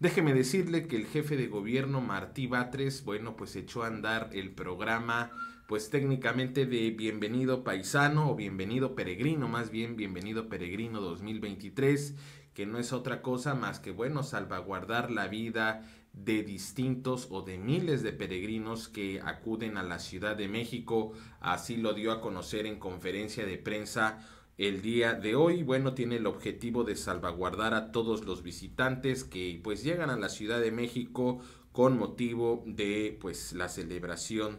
Déjeme decirle que el jefe de gobierno Martí Batres, bueno, pues echó a andar el programa pues técnicamente de Bienvenido Paisano o Bienvenido Peregrino, más bien Bienvenido Peregrino 2023, que no es otra cosa más que, bueno, salvaguardar la vida de distintos o de miles de peregrinos que acuden a la Ciudad de México, así lo dio a conocer en conferencia de prensa el día de hoy. Bueno, tiene el objetivo de salvaguardar a todos los visitantes que pues llegan a la Ciudad de México con motivo de pues la celebración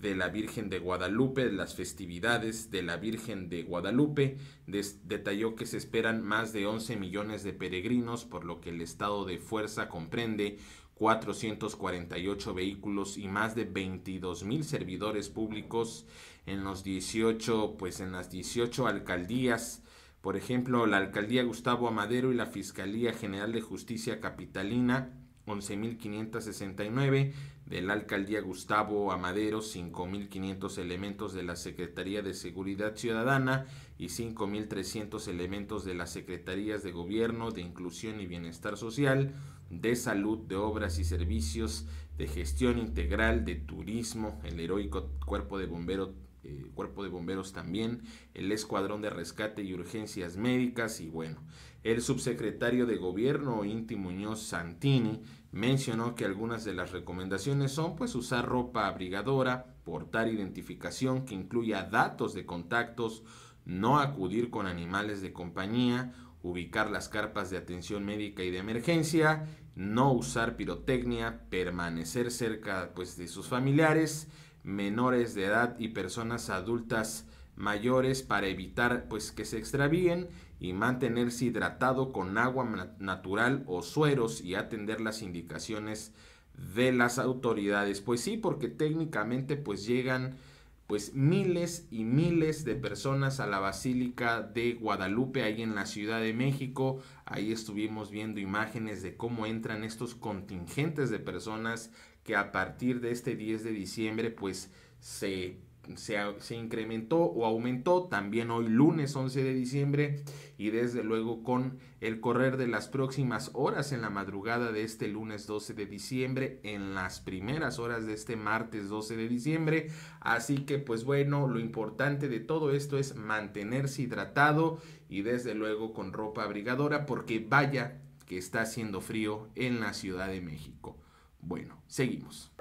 de la Virgen de Guadalupe, de las festividades de la Virgen de Guadalupe. detalló que se esperan más de 11 millones de peregrinos, por lo que el estado de fuerza comprende 448 vehículos y más de 22 mil servidores públicos en los 18, pues en las 18 alcaldías. Por ejemplo, la alcaldía Gustavo Amadero y la Fiscalía General de Justicia Capitalina 11.569, de la alcaldía Gustavo Amadero 5.500 elementos de la Secretaría de Seguridad Ciudadana y 5.300 elementos de las Secretarías de Gobierno, de Inclusión y Bienestar Social, de Salud, de Obras y Servicios, de Gestión Integral, de Turismo, el heroico Cuerpo de Bomberos eh, cuerpo de bomberos también, el escuadrón de rescate y urgencias médicas y bueno, el subsecretario de gobierno Inti Muñoz Santini mencionó que algunas de las recomendaciones son pues usar ropa abrigadora, portar identificación que incluya datos de contactos, no acudir con animales de compañía, ubicar las carpas de atención médica y de emergencia, no usar pirotecnia, permanecer cerca pues de sus familiares, menores de edad y personas adultas mayores para evitar pues que se extravíen y mantenerse hidratado con agua natural o sueros y atender las indicaciones de las autoridades. Pues sí, porque técnicamente pues llegan pues miles y miles de personas a la Basílica de Guadalupe, ahí en la Ciudad de México. Ahí estuvimos viendo imágenes de cómo entran estos contingentes de personas que a partir de este 10 de diciembre pues se se, incrementó o aumentó también hoy lunes 11 de diciembre y desde luego con el correr de las próximas horas en la madrugada de este lunes 12 de diciembre, en las primeras horas de este martes 12 de diciembre. Así que pues bueno, lo importante de todo esto es mantenerse hidratado y desde luego con ropa abrigadora porque vaya que está haciendo frío en la Ciudad de México. Bueno, seguimos.